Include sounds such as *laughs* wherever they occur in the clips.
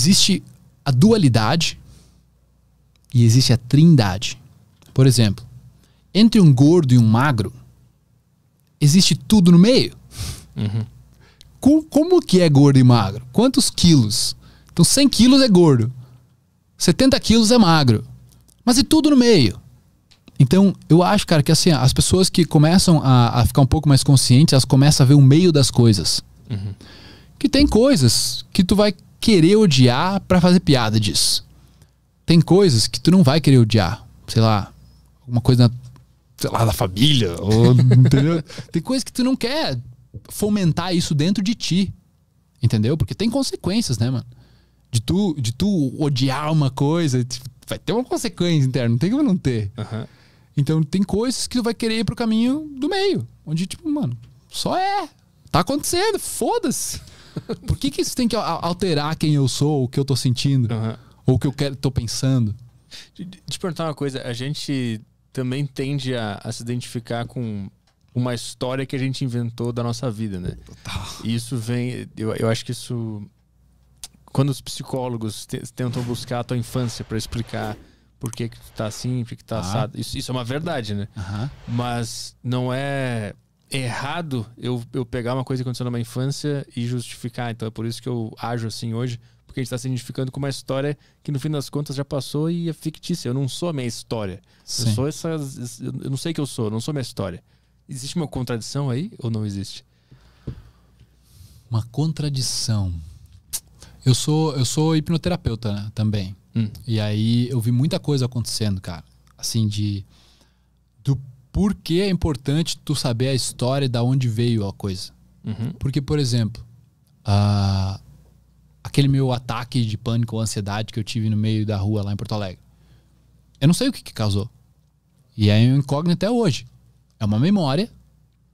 Existe a dualidade e existe a trindade. Por exemplo, entre um gordo e um magro, existe tudo no meio. Uhum. Como, como que é gordo e magro? Quantos quilos? Então, 100 quilos é gordo, 70 quilos é magro, mas e é tudo no meio. Então, eu acho, cara, que assim, as pessoas que começam a, a ficar um pouco mais conscientes, elas começam a ver o meio das coisas. Uhum. Que tem coisas que tu vai querer odiar para fazer piada disso. Tem coisas que tu não vai querer odiar. Sei lá, alguma coisa, na, sei lá, da família. Ou, *laughs* tem coisas que tu não quer fomentar isso dentro de ti. Entendeu? Porque tem consequências, né, mano? De tu, de tu odiar uma coisa, vai ter uma consequência interna, não tem como não ter. Uhum. Então tem coisas que tu vai querer ir pro caminho do meio. Onde, tipo, mano, só é. Tá acontecendo, foda-se. Por que, que isso tem que alterar quem eu sou, o que eu tô sentindo, uhum. ou o que eu quero, tô pensando? De te perguntar uma coisa, a gente também tende a, a, se identificar com uma história que a gente inventou da nossa vida, né? Total. E isso vem, eu, eu acho que isso quando os psicólogos te, tentam buscar a tua infância para explicar por que, que tu tá assim, por que, tu tá ah. assado, isso, isso é uma verdade, né? Uhum. Mas não é errado eu, eu pegar uma coisa que aconteceu na minha infância e justificar. Então é por isso que eu ajo assim hoje, porque a gente está se identificando com uma história que no fim das contas já passou e é fictícia. Eu não sou a minha história. Sim. Eu sou essas. Eu não sei que eu sou, não sou minha história. Existe uma contradição aí ou não existe? Uma contradição. Eu sou, eu sou hipnoterapeuta né, também. Hum. E aí eu vi muita coisa acontecendo, cara. Assim, de. Do por que é importante tu saber a história da onde veio a coisa. Uhum. Porque, por exemplo, aquele meu ataque de pânico ou ansiedade que eu tive no meio da rua lá em Porto Alegre. Eu não sei o que, que causou. E é um incógnito até hoje. É uma memória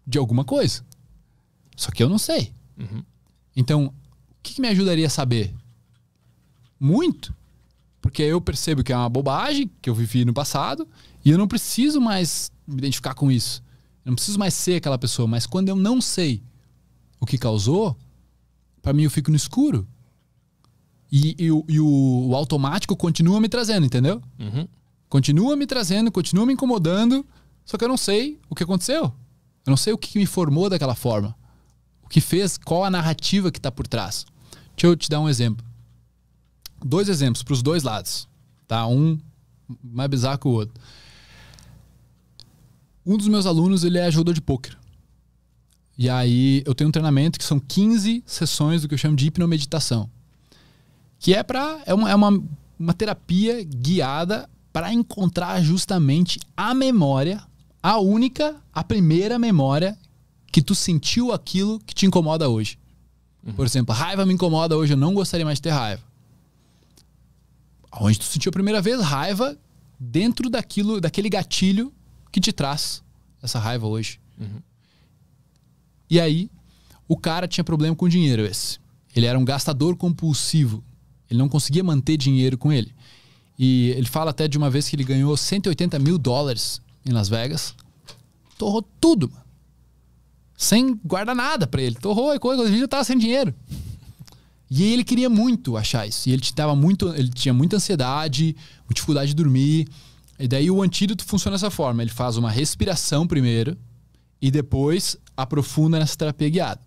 de alguma coisa. Só que eu não sei. Uhum. Então, o que, que me ajudaria a saber? Muito. Porque eu percebo que é uma bobagem que eu vivi no passado e eu não preciso mais me identificar com isso. Eu não preciso mais ser aquela pessoa, mas quando eu não sei o que causou, para mim eu fico no escuro. E, e, e o, o, automático continua me trazendo, entendeu? Uhum. Continua me trazendo, continua me incomodando, só que eu não sei o que aconteceu. Eu não sei o que me formou daquela forma. O que fez, qual a narrativa que está por trás. Deixa eu te dar um exemplo. Dois exemplos para os dois lados. Tá? Um mais bizarro que o outro. Um dos meus alunos, ele é jogador de pôquer. E aí eu tenho um treinamento que são 15 sessões do que eu chamo de hipnomeditação. Que é para é uma, é uma, uma terapia guiada para encontrar justamente a memória, a única, a primeira memória que tu sentiu aquilo que te incomoda hoje. Uhum. Por exemplo, raiva me incomoda hoje, eu não gostaria mais de ter raiva. Onde tu sentiu a primeira vez raiva dentro daquilo, daquele gatilho que te traz essa raiva hoje? Uhum. E aí, o cara tinha problema com dinheiro esse. Ele era um gastador compulsivo. Ele não conseguia manter dinheiro com ele. E ele fala até de uma vez que ele ganhou 180 mil dólares em Las Vegas. Torrou tudo, mano. Sem guardar nada para ele. Torrou e coisa, ele tava sem dinheiro. E ele queria muito achar isso. E ele, tava muito, ele tinha muita ansiedade, dificuldade de dormir. E daí o antídoto funciona dessa forma: ele faz uma respiração primeiro e depois aprofunda nessa terapia guiada.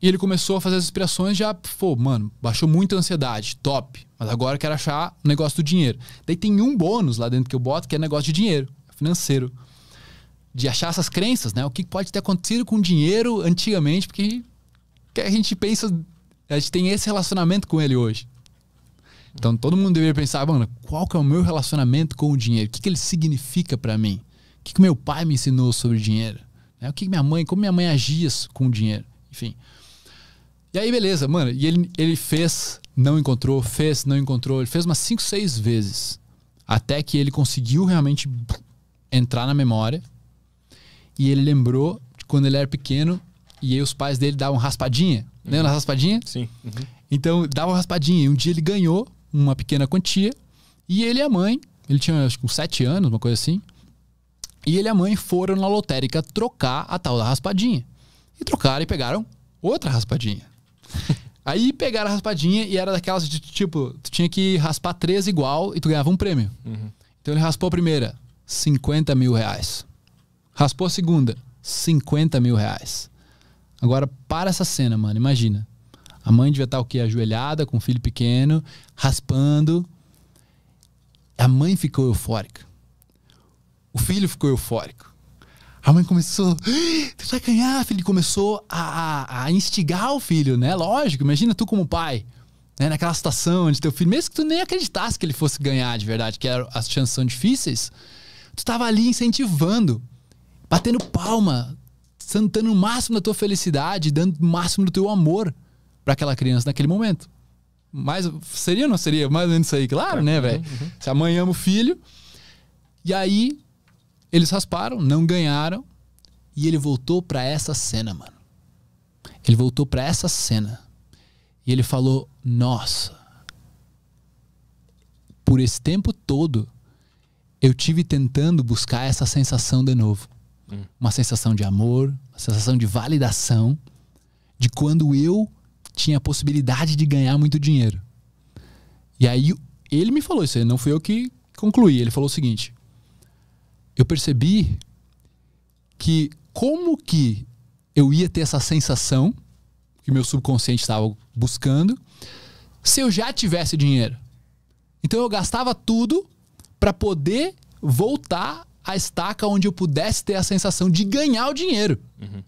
E ele começou a fazer as respirações já, pô, mano, baixou muito a ansiedade, top. Mas agora eu quero achar o negócio do dinheiro. Daí tem um bônus lá dentro que eu boto que é negócio de dinheiro, financeiro. De achar essas crenças, né? O que pode ter acontecido com o dinheiro antigamente, porque a gente pensa, a gente tem esse relacionamento com ele hoje. Então todo mundo deveria pensar, mano, qual que é o meu relacionamento com o dinheiro? O que, que ele significa para mim? O que, que meu pai me ensinou sobre dinheiro? Né? O que, que minha mãe, como minha mãe agia com o dinheiro? Enfim. E aí, beleza, mano. E ele, ele fez, não encontrou, fez, não encontrou. Ele fez umas 5, 6 vezes. Até que ele conseguiu realmente entrar na memória. E ele lembrou de quando ele era pequeno. E aí os pais dele davam raspadinha. Lembra uhum. da raspadinha? Sim. Uhum. Então, dava raspadinha. E um dia ele ganhou uma pequena quantia. E ele e a mãe, ele tinha acho que uns 7 anos, uma coisa assim. E ele e a mãe foram na lotérica trocar a tal da raspadinha. E trocaram e pegaram outra raspadinha. *laughs* Aí pegaram a raspadinha e era daquelas de tipo, tu tinha que raspar três igual e tu ganhava um prêmio. Uhum. Então ele raspou a primeira, 50 mil reais. Raspou a segunda, 50 mil reais. Agora, para essa cena, mano, imagina. A mãe devia estar o quê? Ajoelhada, com o filho pequeno, raspando. A mãe ficou eufórica. O filho ficou eufórico. A mãe começou, ah, tu vai ganhar, filho. Começou a, a, instigar o filho, né? Lógico, imagina tu como pai, né? naquela situação onde teu filho, mesmo que tu nem acreditasse que ele fosse ganhar de verdade, que as chances são difíceis, tu tava ali incentivando, batendo palma, sentando o máximo da tua felicidade, dando o máximo do teu amor para aquela criança naquele momento. Mas seria ou não seria? Mais ou menos isso aí, claro, né, velho? Uhum. uhum. Se amanhã o filho. E aí, eles rasparam, não ganharam. E ele voltou para essa cena, mano. Ele voltou para essa cena. E ele falou: Nossa, por esse tempo todo, eu tive tentando buscar essa sensação de novo. Hum. Uma sensação de amor, uma sensação de validação, de quando eu tinha a possibilidade de ganhar muito dinheiro. E aí ele me falou isso, não fui eu que concluí. Ele falou o seguinte: eu percebi que como que eu ia ter essa sensação que meu subconsciente estava buscando se eu já tivesse dinheiro. Então eu gastava tudo para poder voltar à estaca onde eu pudesse ter a sensação de ganhar o dinheiro. Uhum.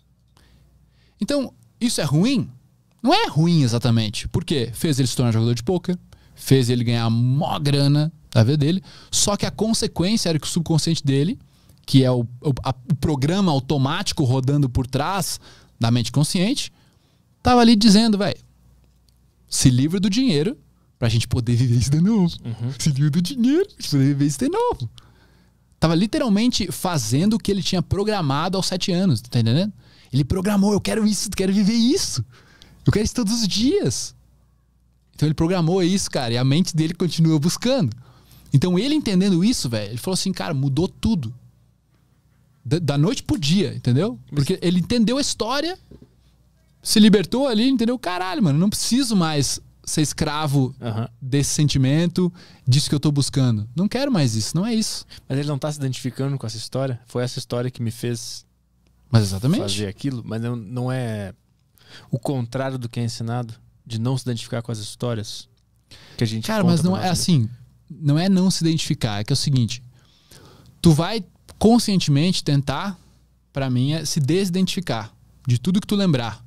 Então, isso é ruim? Não é ruim exatamente. Por quê? Fez ele se tornar jogador de pôquer, fez ele ganhar mó grana da vida dele, só que a consequência era que o subconsciente dele, que é o, o, a, o programa automático rodando por trás da mente consciente, tava ali dizendo, velho, se livra do dinheiro pra gente poder viver isso de novo. Uhum. Se livra do dinheiro pra gente poder viver isso de novo. Tava literalmente fazendo o que ele tinha programado aos sete anos, tá entendendo? Ele programou, eu quero isso, quero viver isso. Eu quero isso todos os dias. Então ele programou isso, cara, e a mente dele continua buscando. Então ele entendendo isso, velho, ele falou assim, cara, mudou tudo. Da, da noite pro dia, entendeu? Porque ele entendeu a história, se libertou ali, entendeu? Caralho, mano, não preciso mais ser escravo uhum. desse sentimento, disso que eu tô buscando. Não quero mais isso, não é isso. Mas ele não tá se identificando com essa história? Foi essa história que me fez Mas exatamente. fazer aquilo? Mas não, não é o contrário do que é ensinado, de não se identificar com as histórias que a gente Cara, mas não é assim, não é não se identificar, é que é o seguinte, tu vai conscientemente tentar, para mim é se desidentificar de tudo que tu lembrar.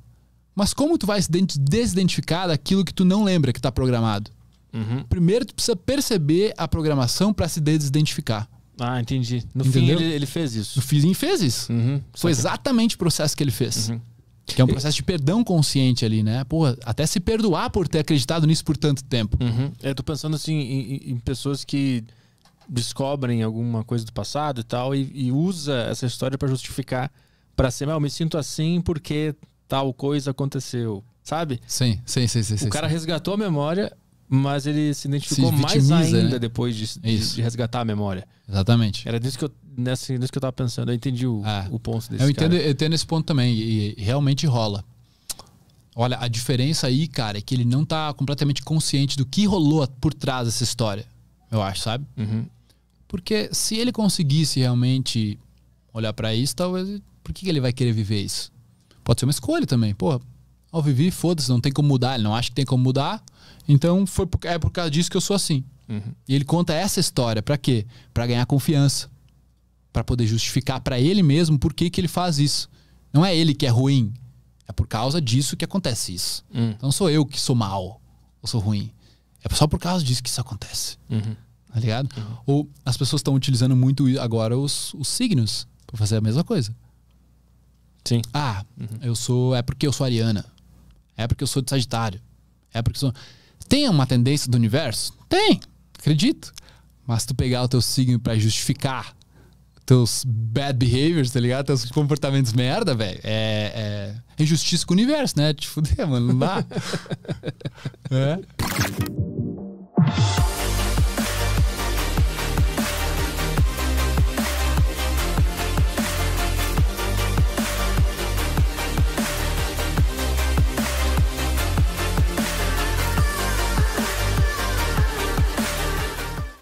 Mas como tu vai se desidentificar daquilo que tu não lembra que tá programado? Uhum. Primeiro tu precisa perceber a programação para se desidentificar. Ah, entendi. No Entendeu? fim ele, ele, fez isso. No fim fez isso. Uhum. Foi exatamente o processo que ele fez. Uhum. Que é um processo de perdão consciente ali, né? Porra, até se perdoar por ter acreditado nisso por tanto tempo. Uhum. Eu é, tô pensando assim em, em, pessoas que descobrem alguma coisa do passado e tal e, e usa essa história para justificar, para ser, eu me sinto assim porque tal coisa aconteceu, sabe? Sim, sim, sim, sim. O sim, cara sim. resgatou a memória, mas ele se identificou se mais ainda né? depois de, de, resgatar a memória. Exatamente. Era disso que eu, nessa, nisso que eu tava pensando. Eu entendi o, ah, o ponto desse eu entendo, cara. Eu entendo esse ponto também. E, e realmente rola. Olha, a diferença aí, cara, é que ele não tá completamente consciente do que rolou por trás dessa história. Eu acho, sabe? Uhum. Porque se ele conseguisse realmente olhar para isso, talvez. Por que ele vai querer viver isso? Pode ser uma escolha também. Porra, ao vivi, foda-se, não tem como mudar, ele não acha que tem como mudar. Então foi por, é por causa disso que eu sou assim. Uhum. E ele conta essa história para quê? Para ganhar confiança, para poder justificar para ele mesmo por que, que ele faz isso. Não é ele que é ruim, é por causa disso que acontece isso. Uhum. sou eu que sou mal, ou sou ruim. É só por causa disso que isso acontece. Uhum. Tá ligado? Uhum. Ou as pessoas estão utilizando muito agora os, os signos para fazer a mesma coisa. Sim. Ah, uhum. eu sou. É porque eu sou ariana. É porque eu sou de Sagitário. É porque eu sou. Tem uma tendência do universo? Tem, acredito. Mas tu pegar o teu signo para justificar teus bad behaviors, tá ligado? Teus comportamentos merda, velho. É, é, é, injustiça com o universo, né? Te fuder, mano, não dá. *laughs* é.